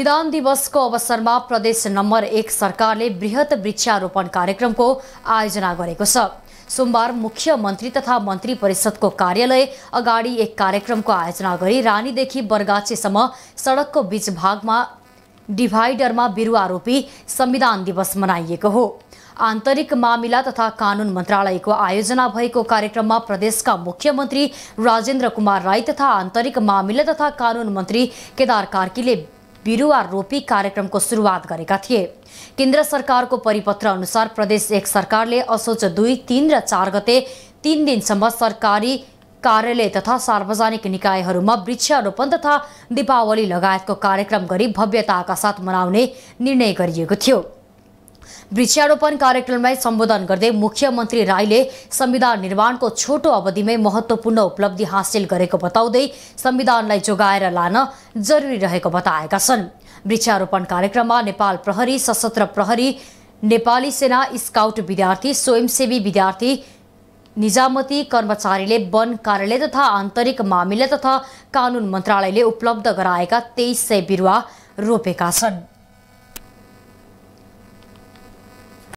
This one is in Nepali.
संविधान दिवसको अवसरमा प्रदेश नम्बर एक सरकारले वृहत वृक्षारोपण कार्यक्रमको आयोजना गरेको छ सोमबार मुख्यमन्त्री तथा मन्त्री परिषदको कार्यालय अगाडि एक कार्यक्रमको आयोजना गरी रानीदेखि बरगाछेसम्म सडकको बीच भागमा डिभाइडरमा बिरुवा रोपी संविधान दिवस मनाइएको हो आन्तरिक मामिला तथा कानुन मन्त्रालयको आयोजना भएको कार्यक्रममा प्रदेशका मुख्यमन्त्री राजेन्द्र कुमार राई तथा आन्तरिक मामिला तथा कानुन मन्त्री केदार कार्कीले बिरुवा रोपी कार्यक्रमको सुरुवात गरेका थिए केन्द्र सरकारको परिपत्र अनुसार प्रदेश एक सरकारले असोज दुई तिन र चार गते तिन दिनसम्म सरकारी कार्यालय तथा सार्वजनिक निकायहरूमा वृक्षारोपण तथा दीपावली लगायतको कार्यक्रम गरी भव्यताका साथ मनाउने निर्णय गरिएको थियो वृक्षारोपण कार्यक्रमलाई सम्बोधन गर्दै मुख्यमन्त्री राईले संविधान निर्माणको छोटो अवधिमै महत्त्वपूर्ण उपलब्धि हासिल गरेको बताउँदै संविधानलाई जोगाएर लान जरुरी रहेको बताएका छन् वृक्षारोपण कार्यक्रममा नेपाल प्रहरी सशस्त्र प्रहरी नेपाली सेना स्काउट विद्यार्थी स्वयंसेवी विद्यार्थी निजामती कर्मचारीले वन कार्यालय तथा आन्तरिक मामिला तथा कानुन मन्त्रालयले उपलब्ध गराएका तेइस सय बिरुवा रोपेका छन्